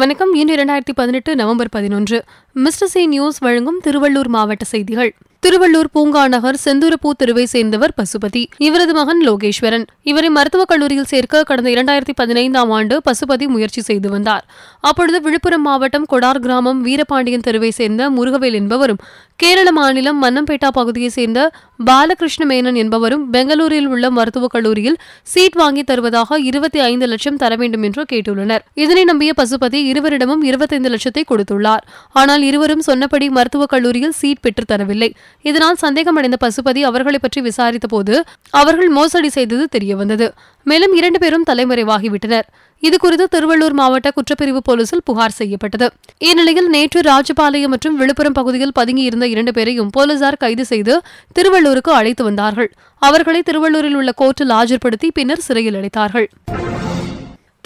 வணக்கம் இன்று இரண்டாயிரத்தி பதினெட்டு நவம்பர் பதினொன்று மிஸ்டர் சி நியூஸ் வழங்கும் திருவள்ளூர் மாவட்ட செய்திகள் திருவள்ளூர் பூங்கா நகர் செந்தூரப்பூ தெருவை சேர்ந்தவர் பசுபதி இவரது மகன் லோகேஸ்வரன் இவரை மருத்துவக் கல்லூரியில் சேர்க்க கடந்த இரண்டாயிரத்தி பதினைந்தாம் ஆண்டு பசுபதி முயற்சி செய்து வந்தார் அப்பொழுது விழுப்புரம் மாவட்டம் கொடார் கிராமம் வீரபாண்டியன் தெருவை சேர்ந்த முருகவேல் என்பவரும் கேரள மாநிலம் மன்னம்பேட்டா பகுதியைச் சேர்ந்த பாலகிருஷ்ண மேனன் என்பவரும் பெங்களூரில் உள்ள மருத்துவக் கல்லூரியில் சீட் வாங்கி தருவதாக இருபத்தி ஐந்து லட்சம் தர வேண்டும் என்று கேட்டுள்ளனர் இதனை நம்பிய பசுபதி இருவரிடமும் இருபத்தைந்து லட்சத்தை கொடுத்துள்ளார் ஆனால் இருவரும் சொன்னபடி மருத்துவக் கல்லூரியில் சீட் பெற்றுத் தரவில்லை இதனால் சந்தேகமடைந்த பசுபதி அவர்களை பற்றி விசாரித்த போது அவர்கள் மோசடி செய்தது தெரியவந்தது மேலும் இரண்டு பேரும் தலைமறைவாகிவிட்டனர் இதுகுறித்து திருவள்ளூர் மாவட்ட குற்றப்பிரிவு போலீசில் புகார் செய்யப்பட்டது இந்நிலையில் நேற்று ராஜபாளையம் மற்றும் விழுப்புரம் பகுதியில் பதுங்கியிருந்த இரண்டு பேரையும் போலீசார் கைது செய்து திருவள்ளூருக்கு அழைத்து வந்தார்கள் அவர்களை திருவள்ளூரில் உள்ள கோர்ட்டில் ஆஜர்படுத்தி பின்னர் சிறையில் அடைத்தார்கள்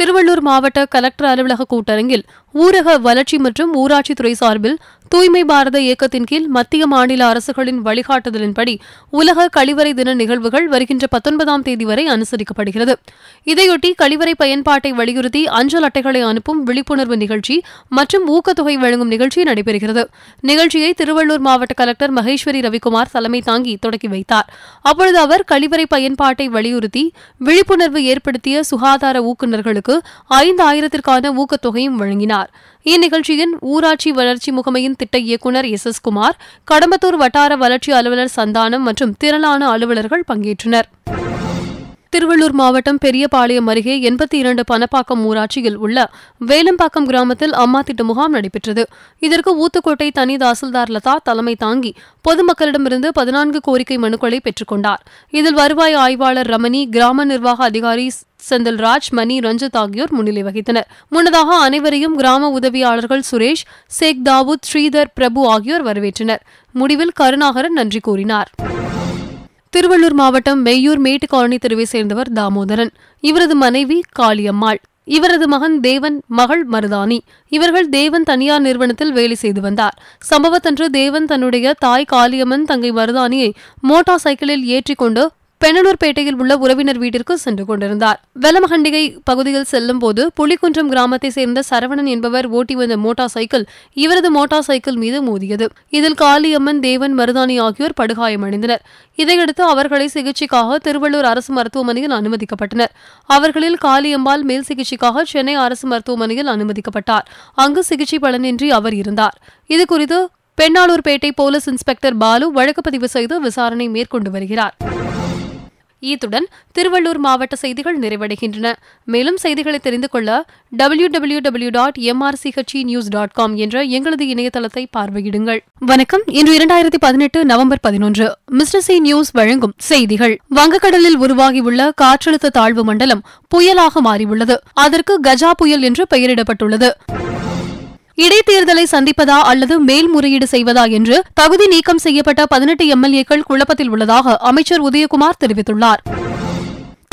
திருவள்ளூர் மாவட்ட கலெக்டர் அலுவலக கூட்டரங்கில் ஊரக வளர்ச்சி மற்றும் ஊராட்சித்துறை சார்பில் தூய்மை பாரத இயக்கத்தின் கீழ் மத்திய மாநில அரசுகளின் வழிகாட்டுதலின்படி உலக கழிவறை தின நிகழ்வுகள் வருகின்ற பத்தொன்பதாம் தேதி வரை அனுசரிக்கப்படுகிறது இதையொட்டி கழிவறை பயன்பாட்டை வலியுறுத்தி அஞ்சல் அட்டைகளை அனுப்பும் விழிப்புணர்வு நிகழ்ச்சி மற்றும் ஊக்கத்தொகை வழங்கும் நிகழ்ச்சி நடைபெறுகிறது நிகழ்ச்சியை திருவள்ளூர் மாவட்ட கலெக்டர் மகேஸ்வரி ரவிக்குமார் தலைமை தாங்கி தொடக்கி வைத்தார் அப்பொழுது அவர் கழிவறை பயன்பாட்டை வலியுறுத்தி விழிப்புணர்வு ஏற்படுத்திய சுகாதார ஊக்குநர்களுக்கு ஐந்து ஆயிரத்திற்கான ஊக்கத்தொகையும் வழங்கினார் வழங்கினார் இந்நிகழ்ச்சியின் ஊராட்சி வளர்ச்சி முகமையின் திட்ட இயக்குநர் எஸ் எஸ் குமார் கடம்பத்தூர் வட்டார வளர்ச்சி அலுவலர் சந்தானம் மற்றும் திரளான அலுவலர்கள் பங்கேற்றனர் திருவள்ளூர் மாவட்டம் பெரியபாளையம் அருகே எண்பத்தி இரண்டு பணப்பாக்கம் ஊராட்சியில் உள்ள வேலம்பாக்கம் கிராமத்தில் அம்மா திட்ட முகாம் நடைபெற்றது இதற்கு ஊத்துக்கோட்டை தனி தாசில்தார் லதா தலைமை தாங்கி பொதுமக்களிடமிருந்து பதினான்கு கோரிக்கை மனுக்களை பெற்றுக்கொண்டார் இதில் வருவாய் ஆய்வாளர் ரமணி கிராம நிர்வாக அதிகாரி செந்தில் ராஜ் மணி ரஞ்சித் ஆகியோர் முன்னிலை வகித்தனர் முன்னதாக அனைவரையும் கிராம உதவியாளர்கள் சுரேஷ் சேக் தாவூத் ஸ்ரீதர் பிரபு ஆகியோர் வரவேற்றனர் முடிவில் கருணாகரன் நன்றி கூறினார் திருவள்ளூர் மாவட்டம் மெய்யூர் மேட்டு காலனி தெருவை சேர்ந்தவர் தாமோதரன் இவரது மனைவி காளியம்மாள் இவரது மகன் தேவன் மகள் மருதானி இவர்கள் தேவன் தனியார் நிறுவனத்தில் வேலை செய்து வந்தார் சம்பவத்தன்று தேவன் தன்னுடைய தாய் காளியம்மன் தங்கை மருதானியை மோட்டார் சைக்கிளில் ஏற்றிக்கொண்டு பேட்டையில் உள்ள உறவினர் வீட்டிற்கு சென்று கொண்டிருந்தார் வெலமகண்டிகை பகுதியில் செல்லும் போது புலிக்குன்றம் கிராமத்தை சேர்ந்த சரவணன் என்பவர் ஓட்டி வந்த மோட்டார் சைக்கிள் இவரது மோட்டார் சைக்கிள் மீது மோதியது இதில் காளியம்மன் தேவன் மருதானி ஆகியோர் படுகாயமடைந்தனர் இதையடுத்து அவர்களை சிகிச்சைக்காக திருவள்ளூர் அரசு மருத்துவமனையில் அனுமதிக்கப்பட்டனர் அவர்களில் காளியம்பாள் மேல் சிகிச்சைக்காக சென்னை அரசு மருத்துவமனையில் அனுமதிக்கப்பட்டார் அங்கு சிகிச்சை பலனின்றி அவர் இருந்தார் இதுகுறித்து பெண்ணாளூர்பேட்டை போலீஸ் இன்ஸ்பெக்டர் பாலு வழக்கு பதிவு செய்து விசாரணை மேற்கொண்டு வருகிறார் இத்துடன் திருவள்ளூர் மாவட்ட செய்திகள் நிறைவடைகின்றன மேலும் செய்திகளை தெரிந்து கொள்ள டபிள்யூ டபிள்யூ டபிள்யூ டாட் எம்ஆர்சிஹெச்இ நியூஸ் டாட் காம் என்ற எங்களது இணையதளத்தை பார்வையிடுங்கள் வணக்கம் இன்று இரண்டாயிரத்தி பதினெட்டு நவம்பர் பதினொன்று மிஸ்டர் சி நியூஸ் வழங்கும் செய்திகள் வங்கக்கடலில் உருவாகியுள்ள காற்றழுத்த தாழ்வு மண்டலம் புயலாக மாறியுள்ளது அதற்கு கஜா புயல் என்று பெயரிடப்பட்டுள்ளது இடைத்தேர்தலை சந்திப்பதா அல்லது மேல்முறையீடு செய்வதா என்று தகுதி நீக்கம் செய்யப்பட்ட பதினெட்டு எம்எல்ஏக்கள் குழப்பத்தில் உள்ளதாக அமைச்சர் உதயகுமார் தெரிவித்துள்ளார்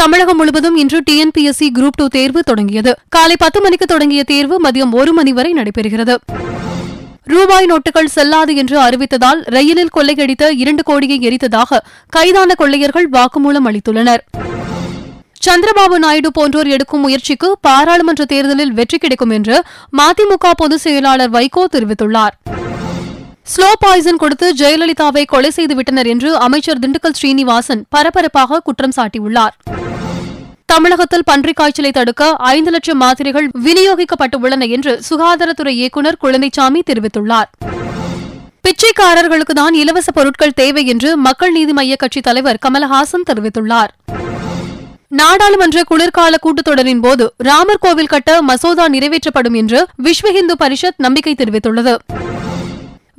தமிழகம் முழுவதும் இன்று டிஎன்பிஎஸ்சி குரூப் டூ தேர்வு தொடங்கியது காலை பத்து மணிக்கு தொடங்கிய தேர்வு மதியம் ஒரு மணி வரை நடைபெறுகிறது ரூபாய் நோட்டுகள் செல்லாது என்று அறிவித்ததால் ரயிலில் கொள்ளையடித்த இரண்டு கோடியை எரித்ததாக கைதான கொள்ளையர்கள் வாக்குமூலம் அளித்துள்ளனா் சந்திரபாபு நாயுடு போன்றோர் எடுக்கும் முயற்சிக்கு பாராளுமன்ற தேர்தலில் வெற்றி கிடைக்கும் என்று மதிமுக பொதுச் செயலாளர் வைகோ தெரிவித்துள்ளார் ஸ்லோ பாய்சன் கொடுத்து ஜெயலலிதாவை கொலை செய்துவிட்டனர் என்று அமைச்சர் திண்டுக்கல் ஸ்ரீனிவாசன் பரபரப்பாக குற்றம் சாட்டியுள்ளார் தமிழகத்தில் பன்றிக் காய்ச்சலை தடுக்க ஐந்து லட்சம் மாத்திரைகள் விநியோகிக்கப்பட்டுள்ளன என்று சுகாதாரத்துறை இயக்குநர் குழந்தைசாமி தெரிவித்துள்ளார் பிச்சைக்காரர்களுக்கு தான் இலவச பொருட்கள் தேவை என்று மக்கள் நீதி மய்ய கட்சித் தலைவர் கமலஹாசன் தெரிவித்துள்ளார் நாடாளுமன்ற குளிர்கால கூட்டத்தொடரின் போது ராமர் கோவில் கட்ட மசோதா நிறைவேற்றப்படும் என்று விஸ்வ இந்து பரிஷத் நம்பிக்கை தெரிவித்துள்ளது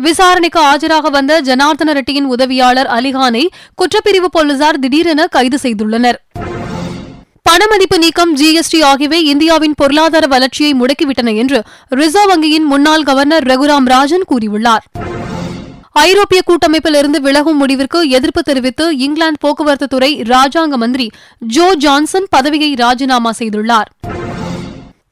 விசாரணைக்கு ஆஜராக வந்த ஜனார்தன ரெட்டியின் உதவியாளர் அலிகானை குற்றப்பிரிவு போலீசார் திடீரென கைது செய்துள்ளனர் பணமதிப்பு நீக்கம் ஜிஎஸ்டி ஆகியவை இந்தியாவின் பொருளாதார வளர்ச்சியை முடக்கிவிட்டன என்று ரிசர்வ் வங்கியின் முன்னாள் கவர்னர் ரகுராம் ராஜன் கூறியுள்ளார் ஐரோப்பிய கூட்டமைப்பில் இருந்து விலகும் முடிவிற்கு எதிர்ப்பு தெரிவித்து இங்கிலாந்து போக்குவரத்து துறை ராஜாங்க மந்திரி ஜோ ஜான்சன் பதவியை ராஜினாமா செய்துள்ளார்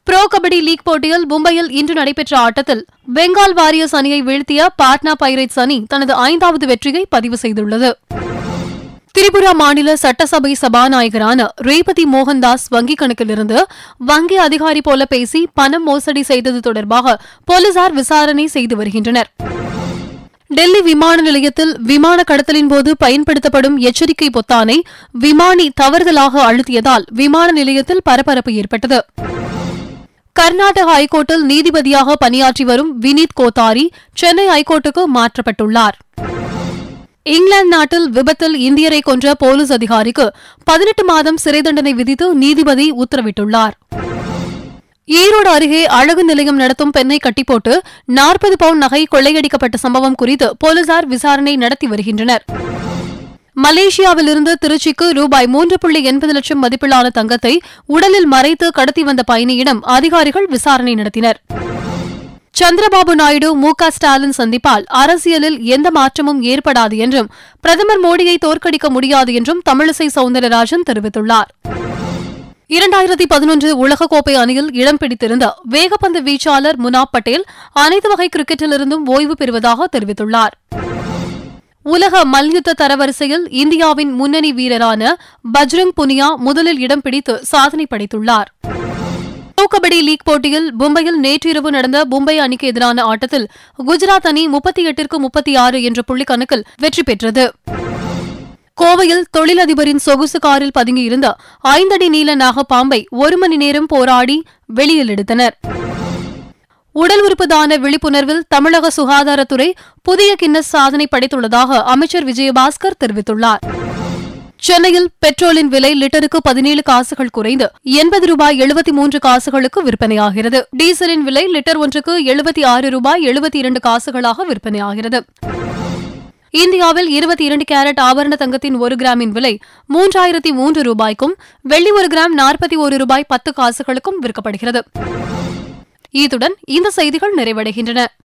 ப்ரோ கபடி லீக் போட்டியில் மும்பையில் இன்று நடைபெற்ற ஆட்டத்தில் பெங்கால் வாரியர்ஸ் அணியை வீழ்த்திய பாட்னா பைரேட்ஸ் அணி தனது ஐந்தாவது வெற்றியை பதிவு செய்துள்ளது திரிபுரா மாநில சட்டசபை சபாநாயகரான ரேபதி மோகன்தாஸ் வங்கிக் கணக்கிலிருந்து வங்கி அதிகாரி போல பேசி பணம் மோசடி செய்தது தொடர்பாக போலீசார் விசாரணை செய்து வருகின்றனர் டெல்லி விமான நிலையத்தில் விமான கடத்தலின் போது பயன்படுத்தப்படும் எச்சரிக்கை பொத்தானை விமானி தவறுதலாக அழுத்தியதால் விமான நிலையத்தில் பரபரப்பு ஏற்பட்டது கர்நாடக ஐகோர்ட்டில் நீதிபதியாக பணியாற்றி வரும் வினீத் கோத்தாரி சென்னை ஐகோர்ட்டுக்கு மாற்றப்பட்டுள்ளார் இங்கிலாந்து நாட்டில் விபத்தில் இந்தியரை கொன்ற போலீஸ் அதிகாரிக்கு பதினெட்டு மாதம் சிறை தண்டனை விதித்து நீதிபதி உத்தரவிட்டுள்ளார் ஈரோடு அருகே அழகு நிலையம் நடத்தும் பெண்ணை கட்டிப்போட்டு நாற்பது பவுன் நகை கொள்ளையடிக்கப்பட்ட சம்பவம் குறித்து போலீசார் விசாரணை நடத்தி வருகின்றனர் மலேசியாவிலிருந்து திருச்சிக்கு ரூபாய் மூன்று புள்ளி எண்பது லட்சம் மதிப்பிலான தங்கத்தை உடலில் மறைத்து கடத்தி வந்த பயணியிடம் அதிகாரிகள் விசாரணை நடத்தினர் சந்திரபாபு நாயுடு மு ஸ்டாலின் சந்திப்பால் அரசியலில் எந்த மாற்றமும் ஏற்படாது என்றும் பிரதமர் மோடியை தோற்கடிக்க முடியாது என்றும் தமிழிசை சவுந்தரராஜன் தெரிவித்துள்ளாா் இரண்டாயிரத்தி பதினொன்று உலகக்கோப்பை அணியில் இடம் பிடித்திருந்த வேகப்பந்து வீச்சாளர் முனா பட்டேல் அனைத்து வகை கிரிக்கெட்டிலிருந்தும் ஓய்வு பெறுவதாக தெரிவித்துள்ளார் உலக மல்யுத்த தரவரிசையில் இந்தியாவின் முன்னணி வீரரான பஜ்ரங் புனியா முதலில் இடம் பிடித்து சாதனை படைத்துள்ளார் ப்ரோ கபடி லீக் போட்டியில் மும்பையில் நேற்றிரவு நடந்த மும்பை அணிக்கு எதிரான ஆட்டத்தில் குஜராத் அணி முப்பத்தி எட்டிற்கு முப்பத்தி ஆறு என்ற புள்ளிக்கணக்கில் வெற்றி பெற்றது கோவையில் தொழிலதிபரின் சொகுசு காரில் பதுங்கியிருந்த ஐந்தடி நீள நாகப்பாம்பை ஒரு மணி நேரம் போராடி வெளியில் எடுத்தனர் உடல் உறுப்பு தான விழிப்புணர்வில் தமிழக சுகாதாரத்துறை புதிய கின்னஸ் சாதனை படைத்துள்ளதாக அமைச்சர் விஜயபாஸ்கர் தெரிவித்துள்ளார் சென்னையில் பெட்ரோலின் விலை லிட்டருக்கு பதினேழு காசுகள் குறைந்து எண்பது ரூபாய் எழுபத்தி மூன்று காசுகளுக்கு விற்பனையாகிறது டீசலின் விலை லிட்டர் ஒன்றுக்கு எழுபத்தி ஆறு ரூபாய் எழுபத்தி இரண்டு காசுகளாக விற்பனையாகிறது இந்தியாவில் இருபத்தி இரண்டு கேரட் ஆபரண தங்கத்தின் ஒரு கிராமின் விலை மூன்றாயிரத்தி மூன்று ரூபாய்க்கும் வெள்ளி ஒரு கிராம் நாற்பத்தி ஒரு ரூபாய் பத்து காசுகளுக்கும் விற்கப்படுகிறது இத்துடன் இந்த செய்திகள் நிறைவடைகின்றன